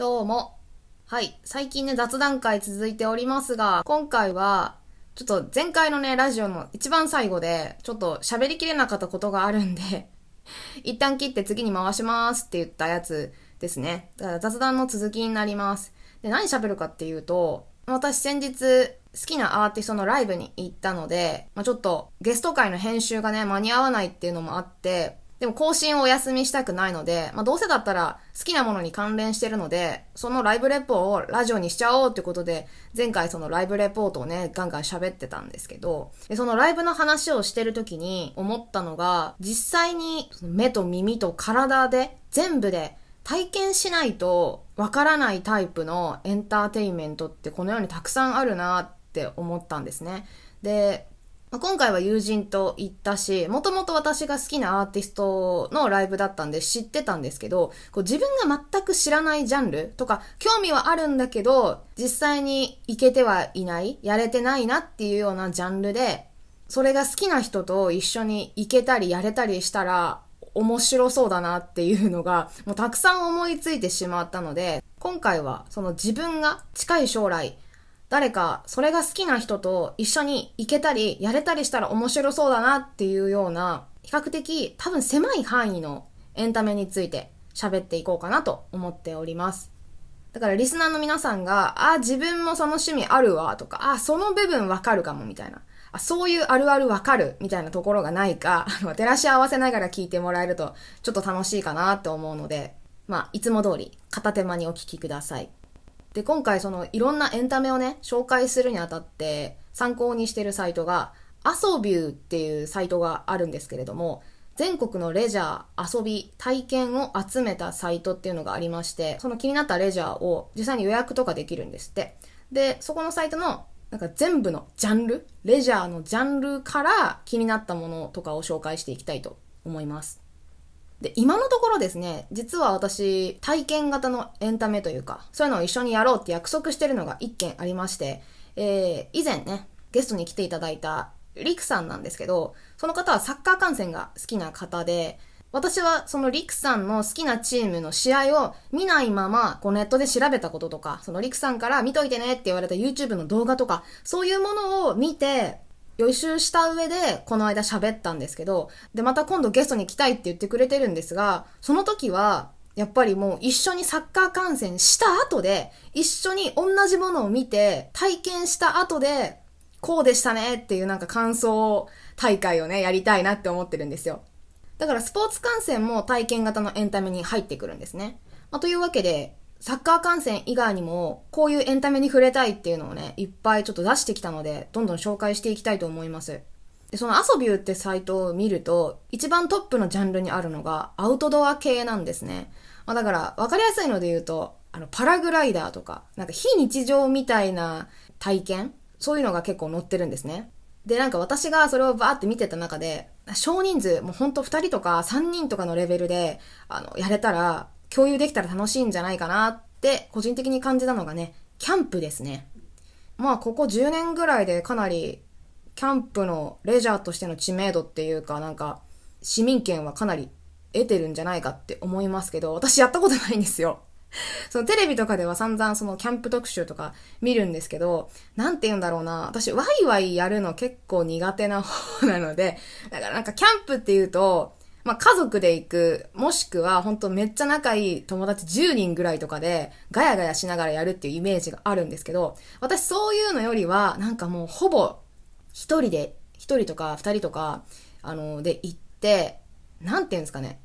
どうも。はい。最近ね、雑談会続いておりますが、今回は、ちょっと前回のね、ラジオの一番最後で、ちょっと喋りきれなかったことがあるんで 一旦切って次に回しますって言ったやつですね。だから雑談の続きになります。で、何喋るかっていうと、私先日、好きなアーティストのライブに行ったので、まあ、ちょっとゲスト会の編集がね、間に合わないっていうのもあって、でも更新をお休みしたくないので、まあ、どうせだったら好きなものに関連してるので、そのライブレポをラジオにしちゃおうってことで、前回そのライブレポートをね、ガンガン喋ってたんですけど、でそのライブの話をしてる時に思ったのが、実際に目と耳と体で全部で体験しないとわからないタイプのエンターテインメントってこの世にたくさんあるなって思ったんですね。で、まあ、今回は友人と行ったし、もともと私が好きなアーティストのライブだったんで知ってたんですけど、こう自分が全く知らないジャンルとか、興味はあるんだけど、実際に行けてはいない、やれてないなっていうようなジャンルで、それが好きな人と一緒に行けたりやれたりしたら、面白そうだなっていうのが、もうたくさん思いついてしまったので、今回はその自分が近い将来、誰かそれが好きな人と一緒に行けたりやれたりしたら面白そうだなっていうような比較的多分狭い範囲のエンタメについて喋っていこうかなと思っております。だからリスナーの皆さんが、あ、自分もその趣味あるわとか、あ、その部分わかるかもみたいな。あ、そういうあるあるわかるみたいなところがないか、あの、照らし合わせながら聞いてもらえるとちょっと楽しいかなって思うので、まあ、いつも通り片手間にお聞きください。で、今回そのいろんなエンタメをね、紹介するにあたって参考にしてるサイトが、アソビューっていうサイトがあるんですけれども、全国のレジャー、遊び、体験を集めたサイトっていうのがありまして、その気になったレジャーを実際に予約とかできるんですって。で、そこのサイトのなんか全部のジャンル、レジャーのジャンルから気になったものとかを紹介していきたいと思います。で、今のところですね、実は私、体験型のエンタメというか、そういうのを一緒にやろうって約束してるのが1件ありまして、えー、以前ね、ゲストに来ていただいたリクさんなんですけど、その方はサッカー観戦が好きな方で、私はそのリクさんの好きなチームの試合を見ないまま、こうネットで調べたこととか、そのリクさんから見といてねって言われた YouTube の動画とか、そういうものを見て、予習した上で、この間喋ったんですけど、で、また今度ゲストに来たいって言ってくれてるんですが、その時は、やっぱりもう一緒にサッカー観戦した後で、一緒に同じものを見て、体験した後で、こうでしたねっていうなんか感想大会をね、やりたいなって思ってるんですよ。だからスポーツ観戦も体験型のエンタメに入ってくるんですね。まあ、というわけで、サッカー観戦以外にも、こういうエンタメに触れたいっていうのをね、いっぱいちょっと出してきたので、どんどん紹介していきたいと思います。で、そのアソビューってサイトを見ると、一番トップのジャンルにあるのが、アウトドア系なんですね。まあ、だから、わかりやすいので言うと、あの、パラグライダーとか、なんか非日常みたいな体験そういうのが結構載ってるんですね。で、なんか私がそれをバーって見てた中で、少人数、もうほんと2人とか3人とかのレベルで、あの、やれたら、共有できたら楽しいんじゃないかなって個人的に感じたのがね、キャンプですね。まあここ10年ぐらいでかなりキャンプのレジャーとしての知名度っていうかなんか市民権はかなり得てるんじゃないかって思いますけど、私やったことないんですよ。そのテレビとかでは散々そのキャンプ特集とか見るんですけど、なんて言うんだろうな。私ワイワイやるの結構苦手な方なので、だからなんかキャンプっていうと、まあ、家族で行く、もしくは、本当めっちゃ仲いい友達10人ぐらいとかで、ガヤガヤしながらやるっていうイメージがあるんですけど、私そういうのよりは、なんかもうほぼ、一人で、一人とか二人とか、あの、で行って、なんていうんですかね、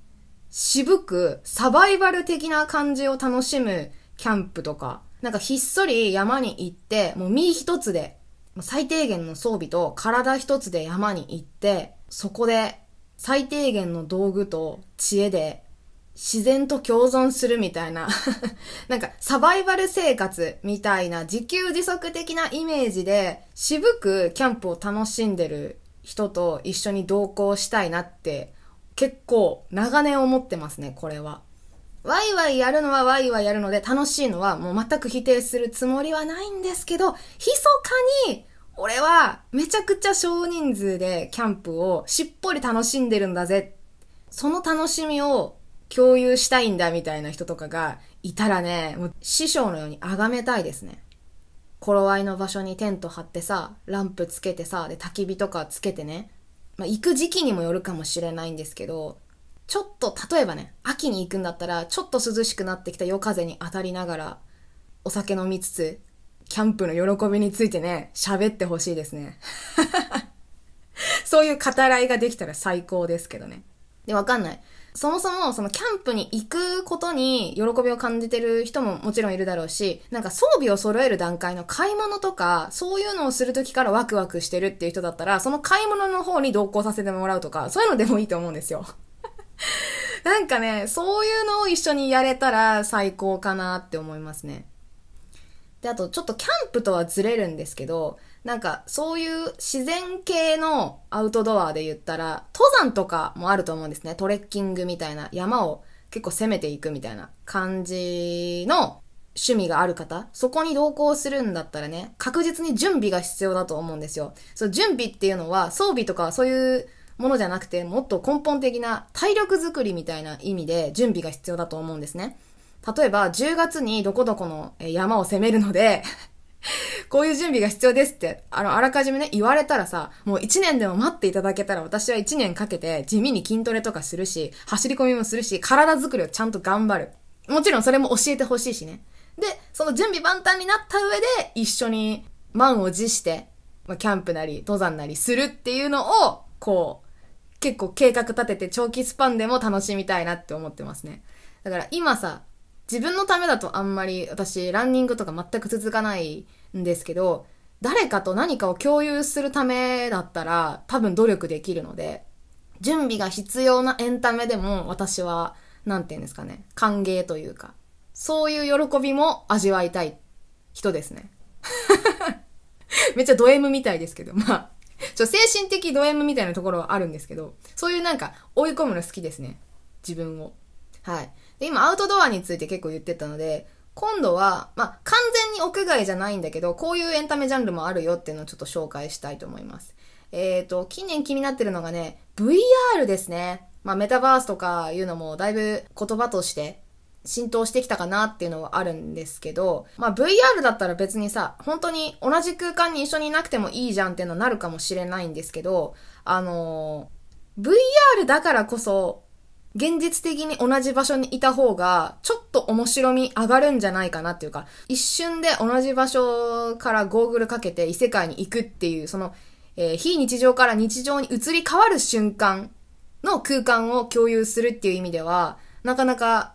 渋く、サバイバル的な感じを楽しむキャンプとか、なんかひっそり山に行って、もう身一つで、最低限の装備と体一つで山に行って、そこで最低限の道具と知恵で自然と共存するみたいな なんかサバイバル生活みたいな自給自足的なイメージで渋くキャンプを楽しんでる人と一緒に同行したいなって結構長年思ってますね、これは。ワイワイやるのはワイワイやるので楽しいのはもう全く否定するつもりはないんですけど、密かに俺はめちゃくちゃ少人数でキャンプをしっぽり楽しんでるんだぜ。その楽しみを共有したいんだみたいな人とかがいたらね、もう師匠のように崇めたいですね。頃合いの場所にテント張ってさ、ランプつけてさ、で焚き火とかつけてね、まあ、行く時期にもよるかもしれないんですけど、ちょっと、例えばね、秋に行くんだったら、ちょっと涼しくなってきた夜風に当たりながら、お酒飲みつつ、キャンプの喜びについてね、喋ってほしいですね。そういう語らいができたら最高ですけどね。で、わかんない。そもそも、そのキャンプに行くことに喜びを感じてる人ももちろんいるだろうし、なんか装備を揃える段階の買い物とか、そういうのをするときからワクワクしてるっていう人だったら、その買い物の方に同行させてもらうとか、そういうのでもいいと思うんですよ。なんかね、そういうのを一緒にやれたら最高かなって思いますね。で、あとちょっとキャンプとはずれるんですけど、なんかそういう自然系のアウトドアで言ったら、登山とかもあると思うんですね。トレッキングみたいな、山を結構攻めていくみたいな感じの趣味がある方、そこに同行するんだったらね、確実に準備が必要だと思うんですよ。そう、準備っていうのは装備とかそういうものじゃなくて、もっと根本的な体力づくりみたいな意味で準備が必要だと思うんですね。例えば10月にどこどこの山を攻めるので こういう準備が必要ですって、あの、あらかじめね、言われたらさ、もう1年でも待っていただけたら私は1年かけて地味に筋トレとかするし、走り込みもするし、体作りをちゃんと頑張る。もちろんそれも教えてほしいしね。で、その準備万端になった上で、一緒に満を持して、まあ、キャンプなり、登山なりするっていうのを、こう、結構計画立てて長期スパンでも楽しみたいなって思ってますね。だから今さ、自分のためだとあんまり私ランニングとか全く続かないんですけど、誰かと何かを共有するためだったら多分努力できるので、準備が必要なエンタメでも私は、なんて言うんですかね、歓迎というか、そういう喜びも味わいたい人ですね。めっちゃド M みたいですけど、まあ、ちょ精神的ド M みたいなところはあるんですけど、そういうなんか追い込むの好きですね。自分を。はい。で、今アウトドアについて結構言ってたので、今度は、まあ、完全に屋外じゃないんだけど、こういうエンタメジャンルもあるよっていうのをちょっと紹介したいと思います。えっ、ー、と、近年気になってるのがね、VR ですね。まあ、メタバースとかいうのもだいぶ言葉として浸透してきたかなっていうのはあるんですけど、まあ、VR だったら別にさ、本当に同じ空間に一緒にいなくてもいいじゃんっていうのになるかもしれないんですけど、あのー、VR だからこそ現実的に同じ場所にいた方が、ちょっと面白み上がるんじゃないかなっていうか、一瞬で同じ場所からゴーグルかけて異世界に行くっていう、その、えー、非日常から日常に移り変わる瞬間の空間を共有するっていう意味では、なかなか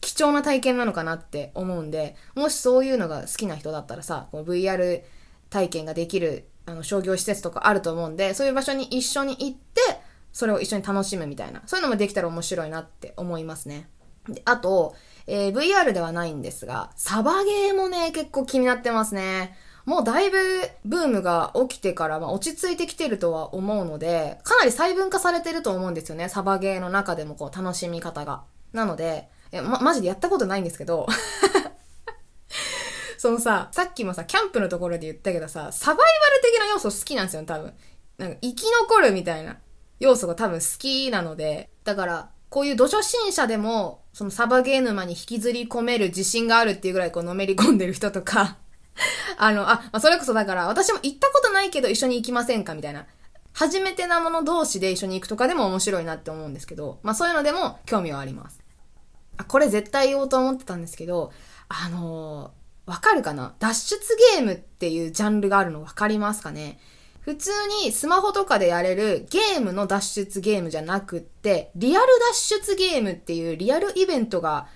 貴重な体験なのかなって思うんで、もしそういうのが好きな人だったらさ、こ VR 体験ができるあの商業施設とかあると思うんで、そういう場所に一緒に行って、それを一緒に楽しむみたいな。そういうのもできたら面白いなって思いますね。であと、えー、VR ではないんですが、サバゲーもね、結構気になってますね。もうだいぶブームが起きてから、まあ、落ち着いてきてるとは思うので、かなり細分化されてると思うんですよね。サバゲーの中でもこう楽しみ方が。なので、え、ま、マジでやったことないんですけど、そのさ、さっきもさ、キャンプのところで言ったけどさ、サバイバル的な要素好きなんですよね、多分。なんか生き残るみたいな。要素が多分好きなので、だから、こういう土初心者でも、そのサバゲー沼に引きずり込める自信があるっていうぐらいこうのめり込んでる人とか あの、あ、まあ、それこそだから、私も行ったことないけど一緒に行きませんかみたいな。初めてなもの同士で一緒に行くとかでも面白いなって思うんですけど、まあそういうのでも興味はあります。あ、これ絶対言おうと思ってたんですけど、あのー、わかるかな脱出ゲームっていうジャンルがあるのわかりますかね普通にスマホとかでやれるゲームの脱出ゲームじゃなくって、リアル脱出ゲームっていうリアルイベントが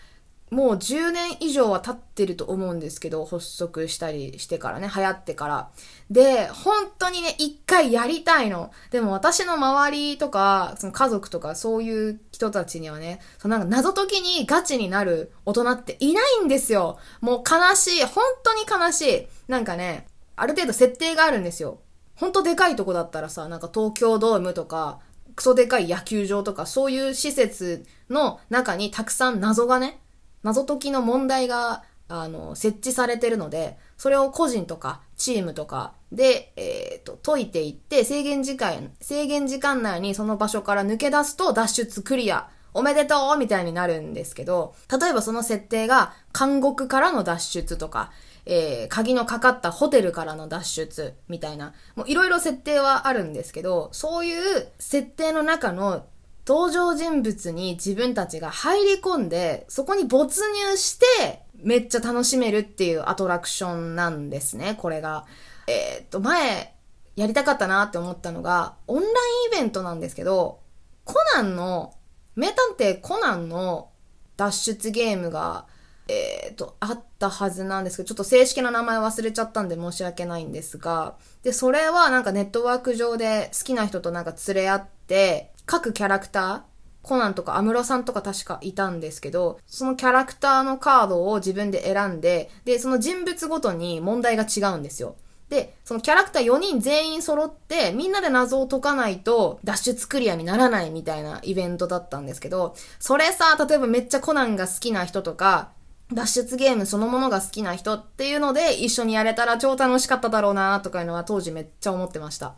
もう10年以上は経ってると思うんですけど、発足したりしてからね、流行ってから。で、本当にね、一回やりたいの。でも私の周りとか、その家族とかそういう人たちにはね、そのなんか謎解きにガチになる大人っていないんですよ。もう悲しい。本当に悲しい。なんかね、ある程度設定があるんですよ。ほんとでかいとこだったらさ、なんか東京ドームとか、クソでかい野球場とか、そういう施設の中にたくさん謎がね、謎解きの問題が、あの、設置されてるので、それを個人とかチームとかで、えっ、ー、と、解いていって、制限時間、制限時間内にその場所から抜け出すと脱出クリア。おめでとうみたいになるんですけど、例えばその設定が監獄からの脱出とか、えー、鍵のかかったホテルからの脱出みたいな、もういろいろ設定はあるんですけど、そういう設定の中の登場人物に自分たちが入り込んで、そこに没入して、めっちゃ楽しめるっていうアトラクションなんですね、これが。えー、っと、前、やりたかったなって思ったのが、オンラインイベントなんですけど、コナンの、名探偵コナンの脱出ゲームがえっ、ー、と、あったはずなんですけど、ちょっと正式な名前忘れちゃったんで申し訳ないんですが、で、それはなんかネットワーク上で好きな人となんか連れ合って、各キャラクター、コナンとか安室さんとか確かいたんですけど、そのキャラクターのカードを自分で選んで、で、その人物ごとに問題が違うんですよ。で、そのキャラクター4人全員揃って、みんなで謎を解かないと脱出クリアにならないみたいなイベントだったんですけど、それさ、例えばめっちゃコナンが好きな人とか、脱出ゲームそのものが好きな人っていうので一緒にやれたら超楽しかっただろうなとかいうのは当時めっちゃ思ってました。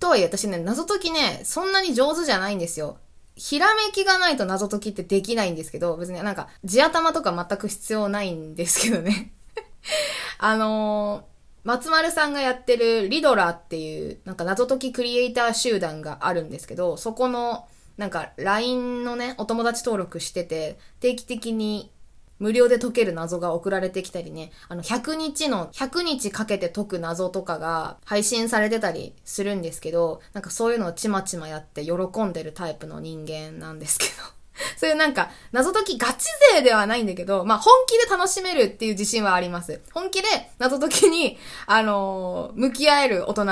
とはいえ私ね、謎解きね、そんなに上手じゃないんですよ。ひらめきがないと謎解きってできないんですけど、別になんか地頭とか全く必要ないんですけどね あのー、松丸さんがやってるリドラっていうなんか謎解きクリエイター集団があるんですけど、そこのなんか LINE のね、お友達登録してて、定期的に無料で解ける謎が送られてきたりね、あの、100日の、100日かけて解く謎とかが配信されてたりするんですけど、なんかそういうのをちまちまやって喜んでるタイプの人間なんですけど。そういうなんか、謎解きガチ勢ではないんだけど、まあ、本気で楽しめるっていう自信はあります。本気で謎解きに、あのー、向き合える大人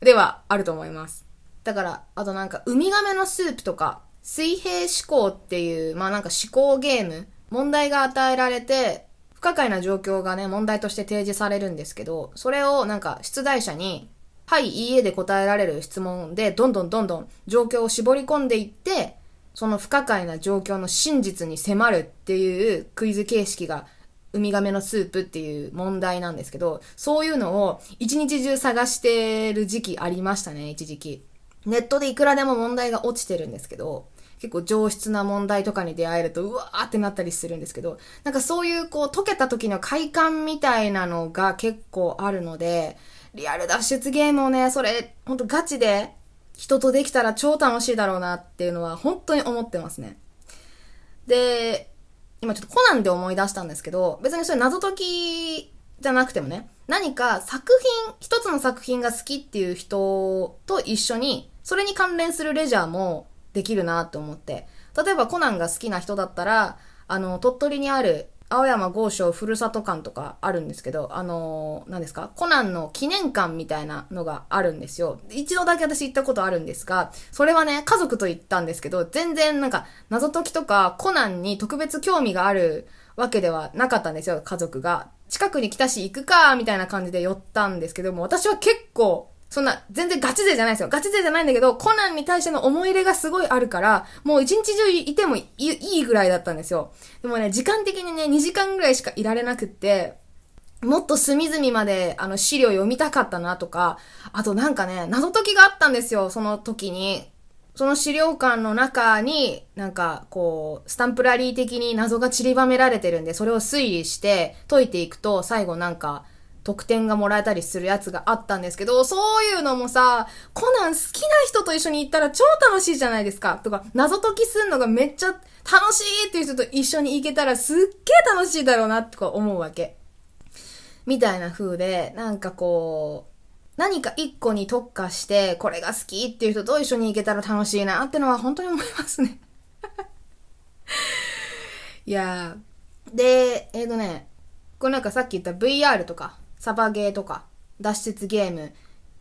ではあると思います。だから、あとなんか、ウミガメのスープとか、水平思考っていう、まあなんか思考ゲーム問題が与えられて、不可解な状況がね、問題として提示されるんですけど、それをなんか出題者に、はい、いいえで答えられる質問で、どんどんどんどん状況を絞り込んでいって、その不可解な状況の真実に迫るっていうクイズ形式がウミガメのスープっていう問題なんですけど、そういうのを一日中探してる時期ありましたね、一時期。ネットでいくらでも問題が落ちてるんですけど、結構上質な問題とかに出会えると、うわーってなったりするんですけど、なんかそういうこう、溶けた時の快感みたいなのが結構あるので、リアル脱出ゲームをね、それ、ほんとガチで人とできたら超楽しいだろうなっていうのは本当に思ってますね。で、今ちょっとコナンで思い出したんですけど、別にそれ謎解きじゃなくてもね、何か作品、一つの作品が好きっていう人と一緒に、それに関連するレジャーもできるなと思って。例えばコナンが好きな人だったら、あの、鳥取にある青山豪商ふるさと館とかあるんですけど、あの何ですかコナンの記念館みたいなのがあるんですよ。一度だけ私行ったことあるんですが、それはね、家族と行ったんですけど、全然なんか謎解きとかコナンに特別興味があるわけではなかったんですよ、家族が。近くに来たし行くか、みたいな感じで寄ったんですけども、私は結構そんな、全然ガチ勢じゃないですよ。ガチ勢じゃないんだけど、コナンに対しての思い入れがすごいあるから、もう一日中いてもいいぐらいだったんですよ。でもね、時間的にね、2時間ぐらいしかいられなくって、もっと隅々まであの資料読みたかったなとか、あとなんかね、謎解きがあったんですよ、その時に。その資料館の中に、なんか、こう、スタンプラリー的に謎が散りばめられてるんで、それを推理して解いていくと、最後なんか、特典がもらえたりするやつがあったんですけど、そういうのもさ、コナン好きな人と一緒に行ったら超楽しいじゃないですか。とか、謎解きすんのがめっちゃ楽しいっていう人と一緒に行けたらすっげえ楽しいだろうなとか思うわけ。みたいな風で、なんかこう、何か一個に特化して、これが好きっていう人と一緒に行けたら楽しいなってのは本当に思いますね いやー。で、えっ、ー、とね、これなんかさっき言った VR とか、サバゲーとか、脱出ゲームっ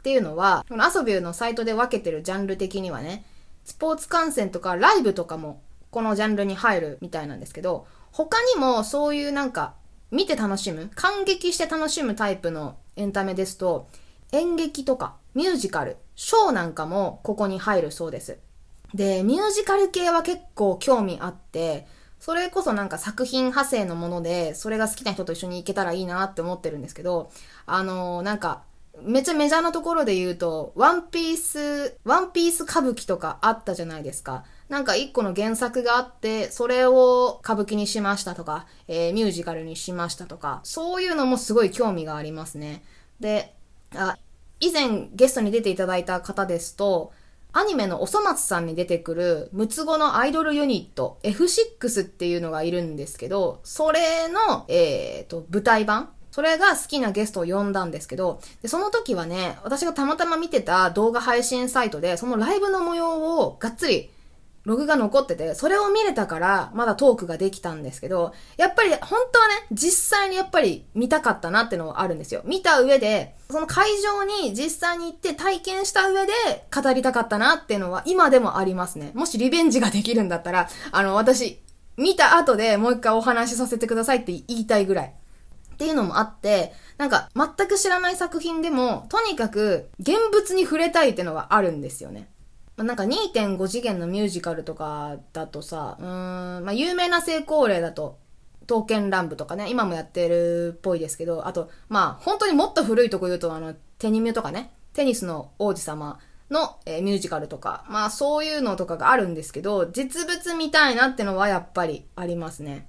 ていうのは、このアソビューのサイトで分けてるジャンル的にはね、スポーツ観戦とかライブとかもこのジャンルに入るみたいなんですけど、他にもそういうなんか見て楽しむ、感激して楽しむタイプのエンタメですと、演劇とかミュージカル、ショーなんかもここに入るそうです。で、ミュージカル系は結構興味あって、それこそなんか作品派生のもので、それが好きな人と一緒に行けたらいいなって思ってるんですけど、あのー、なんか、めっちゃメジャーなところで言うと、ワンピース、ワンピース歌舞伎とかあったじゃないですか。なんか一個の原作があって、それを歌舞伎にしましたとか、えー、ミュージカルにしましたとか、そういうのもすごい興味がありますね。で、あ、以前ゲストに出ていただいた方ですと、アニメのおそ松さんに出てくる、6つ子のアイドルユニット、F6 っていうのがいるんですけど、それの、えっ、ー、と、舞台版それが好きなゲストを呼んだんですけど、で、その時はね、私がたまたま見てた動画配信サイトで、そのライブの模様をがっつりログが残ってて、それを見れたから、まだトークができたんですけど、やっぱり、本当はね、実際にやっぱり見たかったなってのはあるんですよ。見た上で、その会場に実際に行って体験した上で語りたかったなっていうのは今でもありますね。もしリベンジができるんだったら、あの、私、見た後でもう一回お話しさせてくださいって言いたいぐらい。っていうのもあって、なんか全く知らない作品でも、とにかく現物に触れたいってのはあるんですよね。なんか2.5次元のミュージカルとかだとさ、うん、まあ、有名な成功例だと、刀剣乱舞とかね、今もやってるっぽいですけど、あと、まあ、本当にもっと古いとこ言うと、あの、テニミュとかね、テニスの王子様の、えー、ミュージカルとか、まあ、そういうのとかがあるんですけど、実物見たいなってのはやっぱりありますね。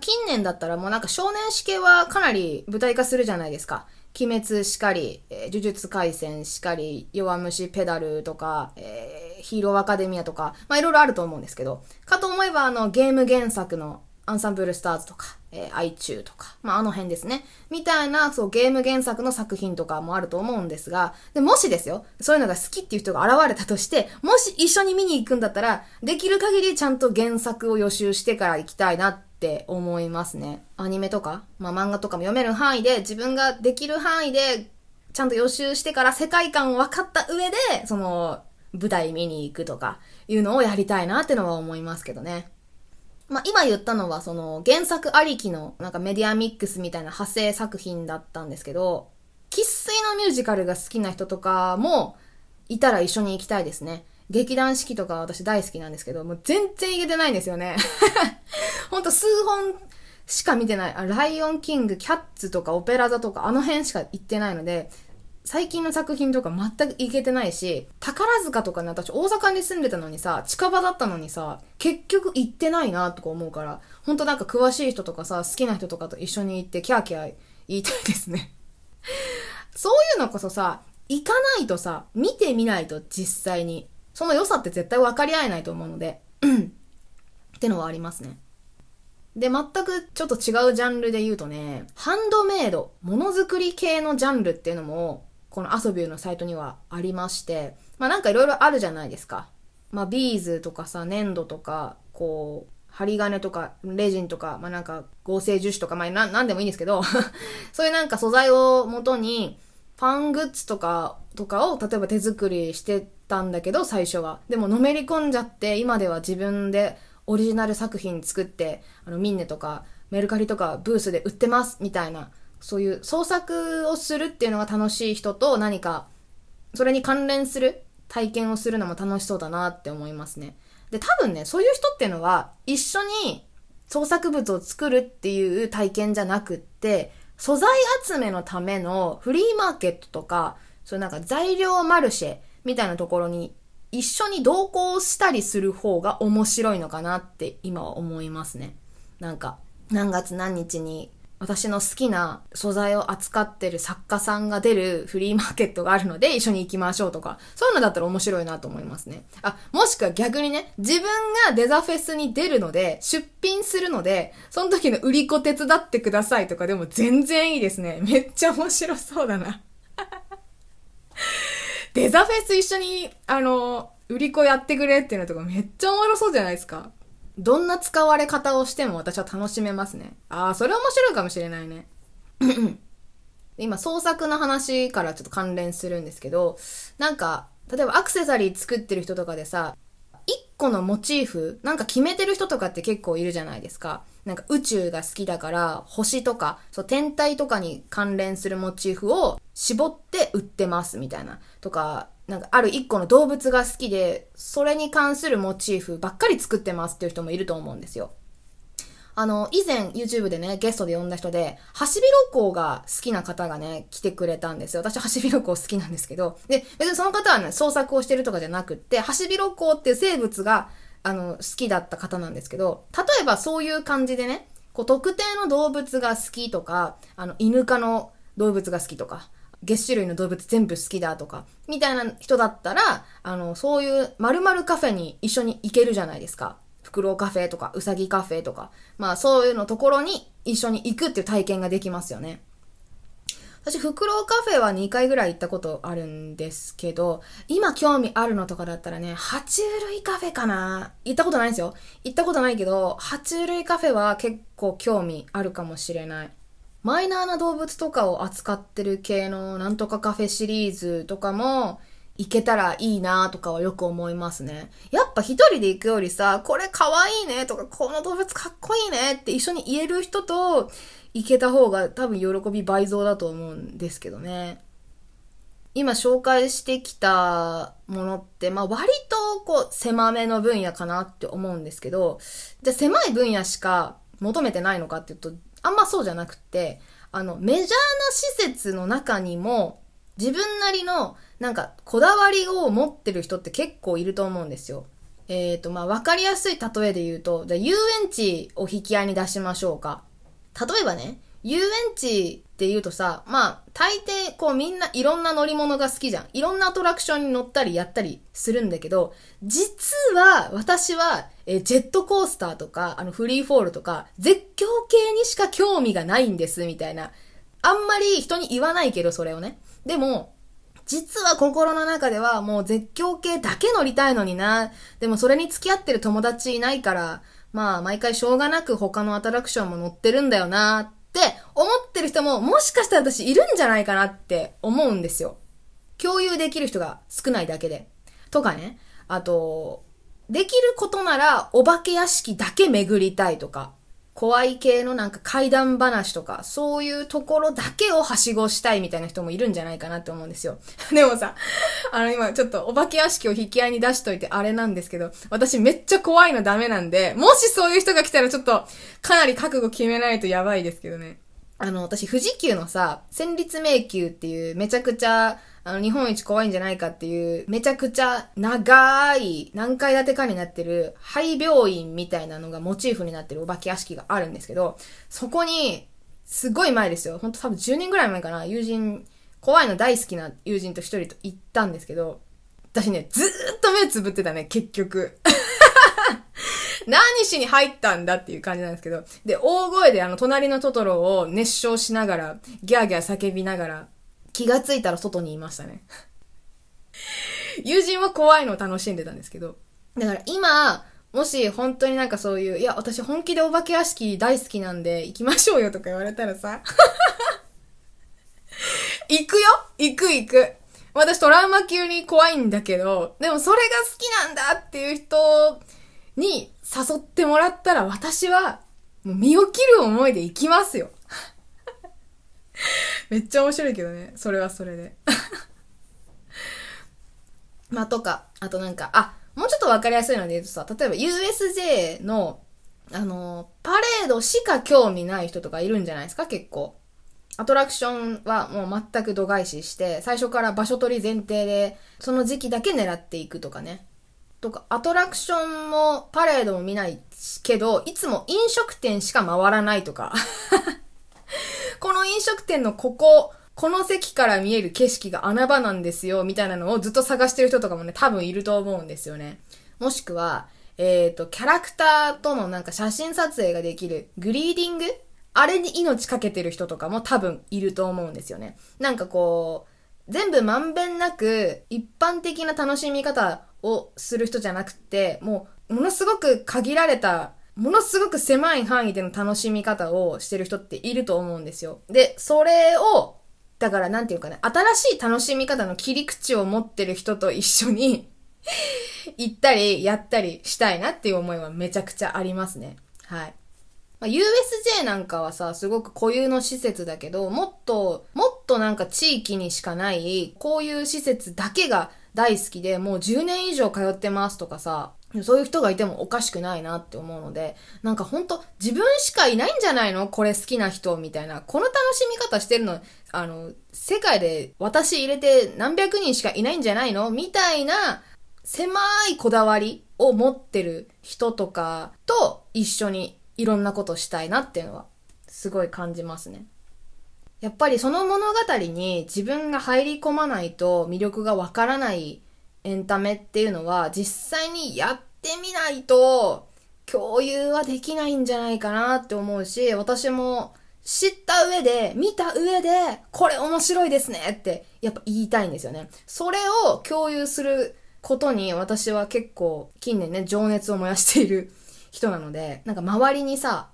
近年だったらもうなんか少年死刑はかなり舞台化するじゃないですか。鬼滅しかり、えー、呪術廻戦しかり、弱虫ペダルとか、えー、ヒーローアカデミアとか、まあいろいろあると思うんですけど、かと思えばあのゲーム原作のアンサンブルスターズとか、えー、愛中とか、まああの辺ですね。みたいな、そう、ゲーム原作の作品とかもあると思うんですが、で、もしですよ、そういうのが好きっていう人が現れたとして、もし一緒に見に行くんだったら、できる限りちゃんと原作を予習してから行きたいなってって思いますね。アニメとか、まあ、漫画とかも読める範囲で、自分ができる範囲で、ちゃんと予習してから世界観を分かった上で、その、舞台見に行くとか、いうのをやりたいなってのは思いますけどね。まあ、今言ったのは、その、原作ありきの、なんかメディアミックスみたいな派生作品だったんですけど、喫水のミュージカルが好きな人とかも、いたら一緒に行きたいですね。劇団四季とか私大好きなんですけど、もう全然いけてないんですよね。ほんと数本しか見てない。あ、ライオンキング、キャッツとかオペラ座とかあの辺しか行ってないので、最近の作品とか全く行けてないし、宝塚とかね、私大阪に住んでたのにさ、近場だったのにさ、結局行ってないなとか思うから、ほんとなんか詳しい人とかさ、好きな人とかと一緒に行ってキャーキャー言いたいですね そういうのこそさ、行かないとさ、見てみないと実際に。その良さって絶対分かり合えないと思うので、ってのはありますね。で、全くちょっと違うジャンルで言うとね、ハンドメイド、ものづくり系のジャンルっていうのも、このアソビューのサイトにはありまして、まあなんかいろいろあるじゃないですか。まあビーズとかさ、粘土とか、こう、針金とか、レジンとか、まあなんか合成樹脂とか、まあなんでもいいんですけど そういうなんか素材を元に、ファングッズとか、とかを例えば手作りしてたんだけど、最初は。でものめり込んじゃって、今では自分でオリジナル作品作って、あの、ミンネとか、メルカリとかブースで売ってますみたいな、そういう創作をするっていうのが楽しい人と何か、それに関連する体験をするのも楽しそうだなって思いますね。で、多分ね、そういう人っていうのは、一緒に創作物を作るっていう体験じゃなくって、素材集めのためのフリーマーケットとか、そうなんか材料マルシェみたいなところに一緒に同行したりする方が面白いのかなって今は思いますね。なんか、何月何日に私の好きな素材を扱ってる作家さんが出るフリーマーケットがあるので 一緒に行きましょうとか、そういうのだったら面白いなと思いますね。あ、もしくは逆にね、自分がデザフェスに出るので、出品するので、その時の売り子手伝ってくださいとかでも全然いいですね。めっちゃ面白そうだな。デザフェス一緒に、あの、売り子やってくれっていうのとかめっちゃおもろそうじゃないですか。どんな使われ方をしても私は楽しめますね。ああ、それ面白いかもしれないね。今、創作の話からちょっと関連するんですけど、なんか、例えばアクセサリー作ってる人とかでさ、一個のモチーフ、なんか決めてる人とかって結構いるじゃないですか。なんか宇宙が好きだから、星とか、そう、天体とかに関連するモチーフを絞って売ってますみたいな。とか、なんかある一個の動物が好きで、それに関するモチーフばっかり作ってますっていう人もいると思うんですよ。あの、以前 YouTube でね、ゲストで呼んだ人で、ハシビロコウが好きな方がね、来てくれたんですよ。私ハシビロコウ好きなんですけど。で、別にその方はね、創作をしてるとかじゃなくって、ハシビロコウっていう生物が、あの、好きだった方なんですけど、例えばそういう感じでね、こう特定の動物が好きとか、あの、犬科の動物が好きとか、月種類の動物全部好きだとか、みたいな人だったら、あの、そういう丸々カフェに一緒に行けるじゃないですか。フクロウカフェとか、うさぎカフェとか、まあそういうのところに一緒に行くっていう体験ができますよね。私、フクロウカフェは2回ぐらい行ったことあるんですけど、今興味あるのとかだったらね、爬虫類カフェかな行ったことないんですよ。行ったことないけど、爬虫類カフェは結構興味あるかもしれない。マイナーな動物とかを扱ってる系のなんとかカフェシリーズとかも行けたらいいなとかはよく思いますね。やっぱ一人で行くよりさ、これかわいいねとか、この動物かっこいいねって一緒に言える人と行けた方が多分喜び倍増だと思うんですけどね。今紹介してきたものって、まあ割とこう狭めの分野かなって思うんですけど、じゃあ狭い分野しか求めてないのかっていうとあんまそうじゃなくて、あの、メジャーな施設の中にも、自分なりの、なんか、こだわりを持ってる人って結構いると思うんですよ。えっ、ー、と、まあ、わかりやすい例えで言うと、じゃ遊園地を引き合いに出しましょうか。例えばね、遊園地って言うとさ、まあ、大抵、こうみんないろんな乗り物が好きじゃん。いろんなアトラクションに乗ったりやったりするんだけど、実は私は、えジェットコースターとか、あのフリーフォールとか、絶叫系にしか興味がないんです、みたいな。あんまり人に言わないけど、それをね。でも、実は心の中ではもう絶叫系だけ乗りたいのにな。でもそれに付き合ってる友達いないから、まあ毎回しょうがなく他のアトラクションも乗ってるんだよなって思ってる人も、もしかしたら私いるんじゃないかなって思うんですよ。共有できる人が少ないだけで。とかね。あと、できることならお化け屋敷だけ巡りたいとか、怖い系のなんか怪談話とか、そういうところだけをはしごしたいみたいな人もいるんじゃないかなって思うんですよ。でもさ、あの今ちょっとお化け屋敷を引き合いに出しといてあれなんですけど、私めっちゃ怖いのダメなんで、もしそういう人が来たらちょっとかなり覚悟決めないとやばいですけどね。あの、私、富士急のさ、戦慄迷宮っていうめちゃくちゃあの、日本一怖いんじゃないかっていう、めちゃくちゃ長い、何階建てかになってる、廃病院みたいなのがモチーフになってるお化け屋敷があるんですけど、そこに、すごい前ですよ。ほんと多分10年ぐらい前かな、友人、怖いの大好きな友人と一人と行ったんですけど、私ね、ずーっと目つぶってたね、結局。何しに入ったんだっていう感じなんですけど。で、大声であの、隣のトトロを熱唱しながら、ギャーギャー叫びながら気がついたら外にいましたね。友人は怖いのを楽しんでたんですけど。だから今、もし本当になんかそういう、いや、私本気でお化け屋敷大好きなんで行きましょうよとか言われたらさ、行くよ行く行く。私トラウマ級に怖いんだけど、でもそれが好きなんだっていう人に誘ってもらったら私はもう身を切る思いで行きますよ。めっちゃ面白いけどね。それはそれで。まあ、とか、あとなんか、あ、もうちょっとわかりやすいので言うとさ、例えば USJ の、あのパレードしか興味ない人とかいるんじゃないですか、結構。アトラクションはもう全く度外視して、最初から場所取り前提で、その時期だけ狙っていくとかね。とか、アトラクションもパレードも見ないけど、いつも飲食店しか回らないとか。この飲食店のここ、この席から見える景色が穴場なんですよ、みたいなのをずっと探してる人とかもね、多分いると思うんですよね。もしくは、えっ、ー、と、キャラクターとのなんか写真撮影ができるグリーディングあれに命かけてる人とかも多分いると思うんですよね。なんかこう、全部まんべんなく一般的な楽しみ方をする人じゃなくて、もう、ものすごく限られたものすごく狭い範囲での楽しみ方をしてる人っていると思うんですよ。で、それを、だからなんていうかね、新しい楽しみ方の切り口を持ってる人と一緒に 行ったり、やったりしたいなっていう思いはめちゃくちゃありますね。はい。まあ、USJ なんかはさ、すごく固有の施設だけど、もっと、もっとなんか地域にしかない、こういう施設だけが大好きで、もう10年以上通ってますとかさ、そういう人がいてもおかしくないなって思うので、なんかほんと自分しかいないんじゃないのこれ好きな人みたいな。この楽しみ方してるの、あの、世界で私入れて何百人しかいないんじゃないのみたいな狭いこだわりを持ってる人とかと一緒にいろんなことしたいなっていうのはすごい感じますね。やっぱりその物語に自分が入り込まないと魅力がわからないエンタメっていうのは実際にやってみないと共有はできないんじゃないかなって思うし、私も知った上で、見た上で、これ面白いですねってやっぱ言いたいんですよね。それを共有することに私は結構近年ね、情熱を燃やしている人なので、なんか周りにさ、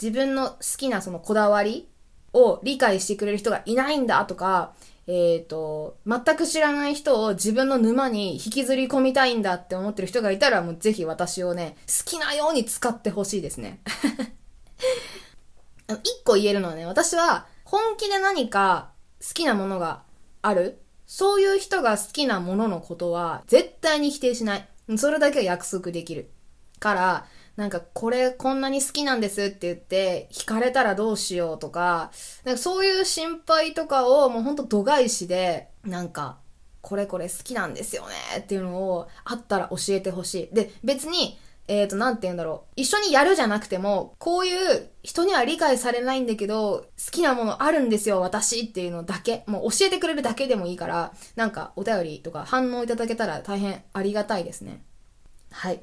自分の好きなそのこだわりを理解してくれる人がいないんだとか、えっ、ー、と、全く知らない人を自分の沼に引きずり込みたいんだって思ってる人がいたら、もうぜひ私をね、好きなように使ってほしいですね。一個言えるのはね、私は本気で何か好きなものがあるそういう人が好きなもののことは絶対に否定しない。それだけは約束できる。から、なんかこれこんなに好きなんですって言って惹かれたらどうしようとか、なんかそういう心配とかをもうほんと度外視で、なんかこれこれ好きなんですよねっていうのをあったら教えてほしい。で、別に、えっ、ー、と、なんて言うんだろう。一緒にやるじゃなくても、こういう人には理解されないんだけど、好きなものあるんですよ、私っていうのだけ。もう教えてくれるだけでもいいから、なんかお便りとか反応いただけたら大変ありがたいですね。はい。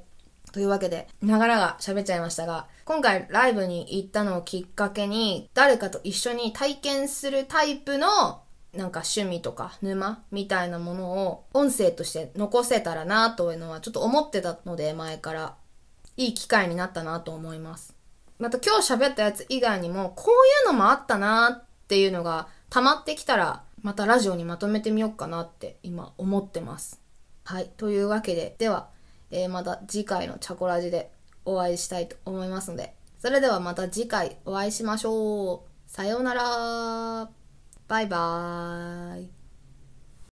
というわけで、ながらが喋っちゃいましたが、今回ライブに行ったのをきっかけに、誰かと一緒に体験するタイプの、なんか趣味とか沼みたいなものを音声として残せたらなというのはちょっと思ってたので前からいい機会になったなと思います。また今日喋ったやつ以外にもこういうのもあったなっていうのが溜まってきたらまたラジオにまとめてみようかなって今思ってます。はい。というわけで、ではえー、また次回のチャコラジでお会いしたいと思いますので、それではまた次回お会いしましょう。さようなら。バイバーイ。